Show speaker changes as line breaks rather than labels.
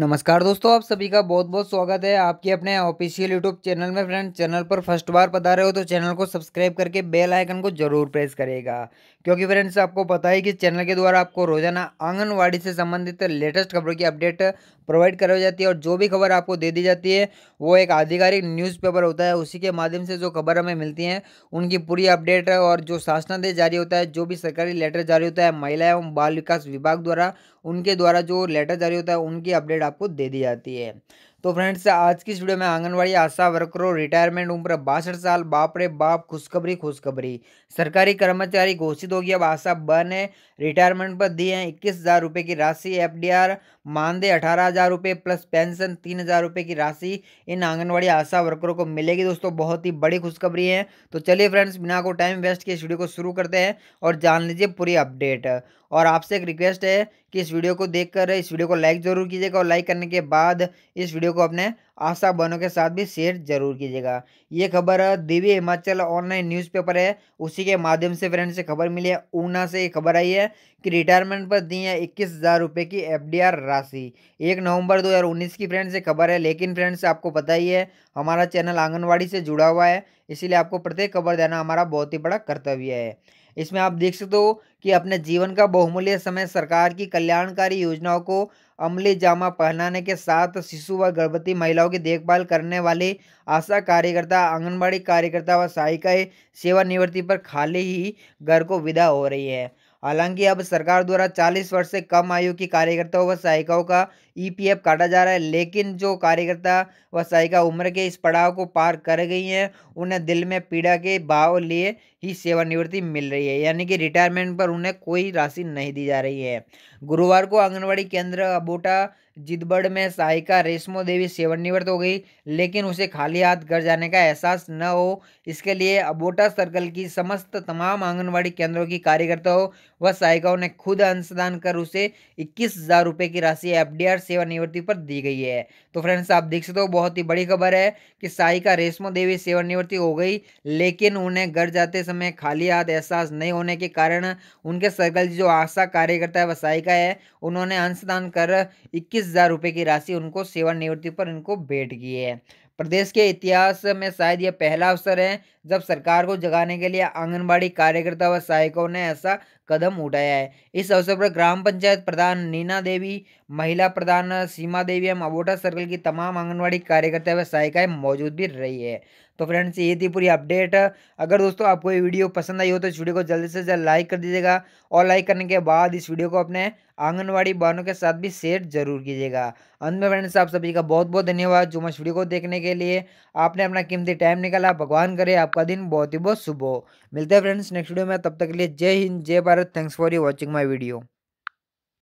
नमस्कार दोस्तों आप सभी का बहुत बहुत स्वागत है आपके अपने ऑफिशियल यूट्यूब चैनल में फ्रेंड चैनल पर फर्स्ट बार बता रहे हो तो चैनल को सब्सक्राइब करके बेल आइकन को जरूर प्रेस करेगा क्योंकि फ्रेंड्स आपको पता है कि चैनल के द्वारा आपको रोजाना आंगनवाड़ी से संबंधित लेटेस्ट खबरों की अपडेट प्रोवाइड करवाई जाती है और जो भी खबर आपको दे दी जाती है वो एक आधिकारिक न्यूज़पेपर होता है उसी के माध्यम से जो खबर हमें मिलती हैं उनकी पूरी अपडेट और जो शासनादेश जारी होता है जो भी सरकारी लेटर जारी होता है महिला एवं बाल विकास विभाग द्वारा उनके द्वारा जो लेटर जारी होता है उनकी अपडेट आपको दे दी जाती है तो फ्रेंड्स आज की इस वीडियो में आंगनवाड़ी आशा वर्करों रिटायरमेंट उम्र बासठ साल बाप रे बाप खुशखबरी खुशखबरी सरकारी कर्मचारी घोषित होगी अब आशा ने रिटायरमेंट पर दी है इक्कीस हज़ार रुपये की राशि एफडीआर मानदेय अठारह हज़ार रुपये प्लस पेंशन तीन हज़ार रुपये की राशि इन आंगनवाड़ी आशा वर्करों को मिलेगी दोस्तों बहुत ही बड़ी खुशखबरी है तो चलिए फ्रेंड्स बिना को टाइम वेस्ट किए इस वीडियो को शुरू करते हैं और जान लीजिए पूरी अपडेट और आपसे एक रिक्वेस्ट है कि इस वीडियो को देख इस वीडियो को लाइक जरूर कीजिएगा और लाइक करने के बाद इस वीडियो वीडियो को अपने आशा बहनों के साथ भी शेयर जरूर कीजिएगा ये खबर दिव्य हिमाचल ऑनलाइन न्यूज़पेपर है उसी के माध्यम से फ्रेंड से खबर मिली है ऊना से ये खबर आई है कि रिटायरमेंट पर दी है इक्कीस हज़ार रुपये की एफडीआर राशि एक नवंबर 2019 की फ्रेंड से खबर है लेकिन फ्रेंड्स आपको पता ही है हमारा चैनल आंगनबाड़ी से जुड़ा हुआ है इसीलिए आपको प्रत्येक खबर देना हमारा बहुत ही बड़ा कर्तव्य है इसमें आप देख सकते हो कि अपने जीवन का बहुमूल्य समय सरकार की कल्याणकारी योजनाओं को अमली जामा पहनाने के साथ शिशु व गर्भवती महिलाओं की देखभाल करने वाली आशा कार्यकर्ता आंगनबाड़ी कार्यकर्ता व सहायिकाएं सेवानिवृत्ति पर खाली ही घर को विदा हो रही है हालांकि अब सरकार द्वारा 40 वर्ष से कम आयु की कार्यकर्ताओं व सहायिकाओं का ईपीएफ काटा जा रहा है लेकिन जो कार्यकर्ता व सहायिका उम्र के इस पड़ाव को पार कर गई हैं उन्हें दिल में पीड़ा के भाव लिए ही सेवानिवृत्ति मिल रही है यानी कि रिटायरमेंट पर उन्हें कोई राशि नहीं दी जा रही है गुरुवार को आंगनबाड़ी केंद्र अबोटा जिदबड़ में सहायिका रेशमो देवी सेवानिवृत्त हो गई लेकिन उसे खाली हाथ घर जाने का एहसास न हो इसके लिए अबोटा सर्कल की समस्त तमाम आंगनबाड़ी केंद्रों की कार्यकर्ताओं वह सहायिकाओं ने खुद अंशदान कर उसे इक्कीस हज़ार रुपये की राशि एफ डी आर सेवानिवृत्ति पर दी गई है तो फ्रेंड्स आप देख सकते हो बहुत ही बड़ी खबर है कि सहायिका रेशमो देवी सेवानिवृत्ति हो गई लेकिन उन्हें घर जाते समय खाली हाथ एहसास नहीं होने के कारण उनके सर्कल जो आशा कार्यकर्ता है वह सहायिका है उन्होंने अंशदान कर इक्कीस हज़ार रुपये की राशि उनको सेवानिवृत्ति पर उनको भेंट की है प्रदेश के इतिहास में शायद यह पहला अवसर है जब सरकार को जगाने के लिए आंगनबाड़ी कार्यकर्ता व सहायकों ने ऐसा कदम उठाया है इस अवसर पर ग्राम पंचायत प्रधान नीना देवी महिला प्रधान सीमा देवी एवं अबोटा सर्कल की तमाम आंगनबाड़ी कार्यकर्ता व सहायिकाएं मौजूद भी रही है तो फ्रेंड्स ये थी पूरी अपडेट अगर दोस्तों आपको ये वीडियो पसंद आई हो तो इस वीडियो को जल्दी से जल्द लाइक कर दीजिएगा और लाइक करने के बाद इस वीडियो को अपने आंगनवाड़ी बहनों के साथ भी शेयर जरूर कीजिएगा अंत में फ्रेंड्स आप सभी का बहुत बहुत धन्यवाद जो मच वीडियो को देखने के लिए आपने अपना कीमती टाइम निकाला भगवान करे आपका दिन बहुत ही बहुत शुभ हो मिलते हैं फ्रेंड्स नेक्स्ट वीडियो में तब तक के लिए जय हिंद जय Bharat thanks for you watching my video